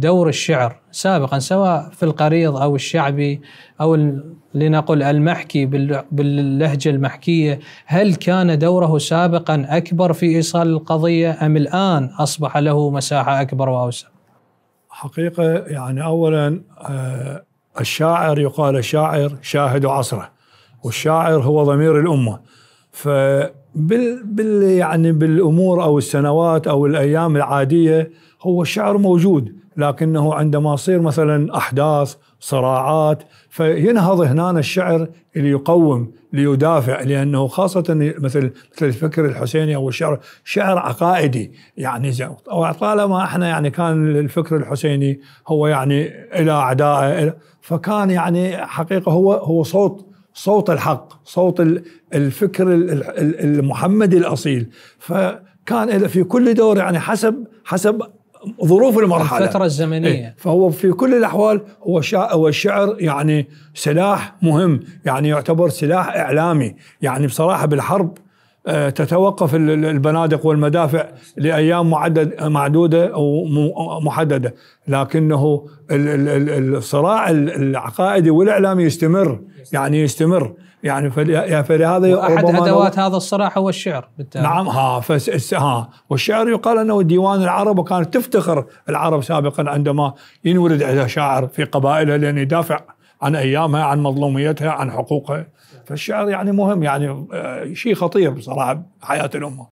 دور الشعر سابقا سواء في القريض او الشعبي او لنقل المحكي باللهجه المحكيه، هل كان دوره سابقا اكبر في ايصال القضيه ام الان اصبح له مساحه اكبر واوسع؟ حقيقه يعني اولا آه، الشاعر يقال الشاعر شاهد عصره والشاعر هو ضمير الامه فبال بال يعني بالامور او السنوات او الايام العاديه هو الشعر موجود لكنه عندما يصير مثلا احداث صراعات فينهض هنا الشعر ليقوم ليدافع لانه خاصه مثل مثل الفكر الحسيني او الشعر شعر عقائدي يعني طالما احنا يعني كان الفكر الحسيني هو يعني الى اعدائه فكان يعني حقيقه هو هو صوت صوت الحق صوت الفكر المحمدي الأصيل فكان إلى في كل دور يعني حسب حسب ظروف المرحله الفتره الزمنيه إيه فهو في كل الاحوال هو هو الشعر يعني سلاح مهم يعني يعتبر سلاح اعلامي يعني بصراحه بالحرب آه، تتوقف البنادق والمدافع لايام معدد معدوده او محدده لكنه الصراع العقائدي والاعلامي يستمر يعني يستمر يعني فلهذا احد ادوات هذا الصراع هو الشعر بالتالي نعم ها ها والشعر يقال انه ديوان العرب وكانت تفتخر العرب سابقا عندما ينولد عندها شاعر في قبائلها لان يدافع عن ايامها عن مظلوميتها عن حقوقها فالشعر يعني مهم يعني آه، شيء خطير بصراحه بحياه الامه